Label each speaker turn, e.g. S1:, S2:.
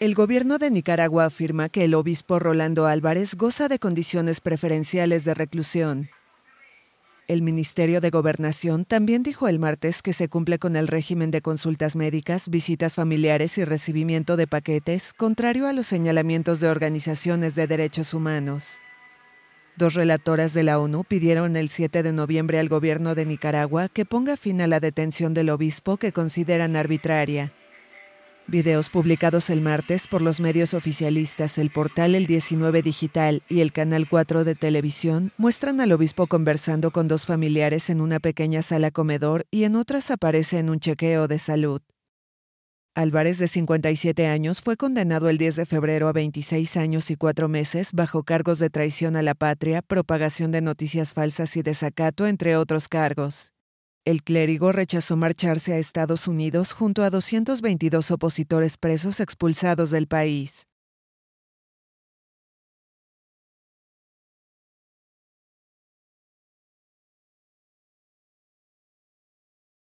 S1: El gobierno de Nicaragua afirma que el obispo Rolando Álvarez goza de condiciones preferenciales de reclusión. El Ministerio de Gobernación también dijo el martes que se cumple con el régimen de consultas médicas, visitas familiares y recibimiento de paquetes, contrario a los señalamientos de organizaciones de derechos humanos. Dos relatoras de la ONU pidieron el 7 de noviembre al gobierno de Nicaragua que ponga fin a la detención del obispo que consideran arbitraria. Videos publicados el martes por los medios oficialistas, el portal El 19 Digital y el Canal 4 de Televisión muestran al obispo conversando con dos familiares en una pequeña sala comedor y en otras aparece en un chequeo de salud. Álvarez, de 57 años, fue condenado el 10 de febrero a 26 años y 4 meses bajo cargos de traición a la patria, propagación de noticias falsas y desacato, entre otros cargos. El clérigo rechazó marcharse a Estados Unidos junto a 222 opositores presos expulsados del país.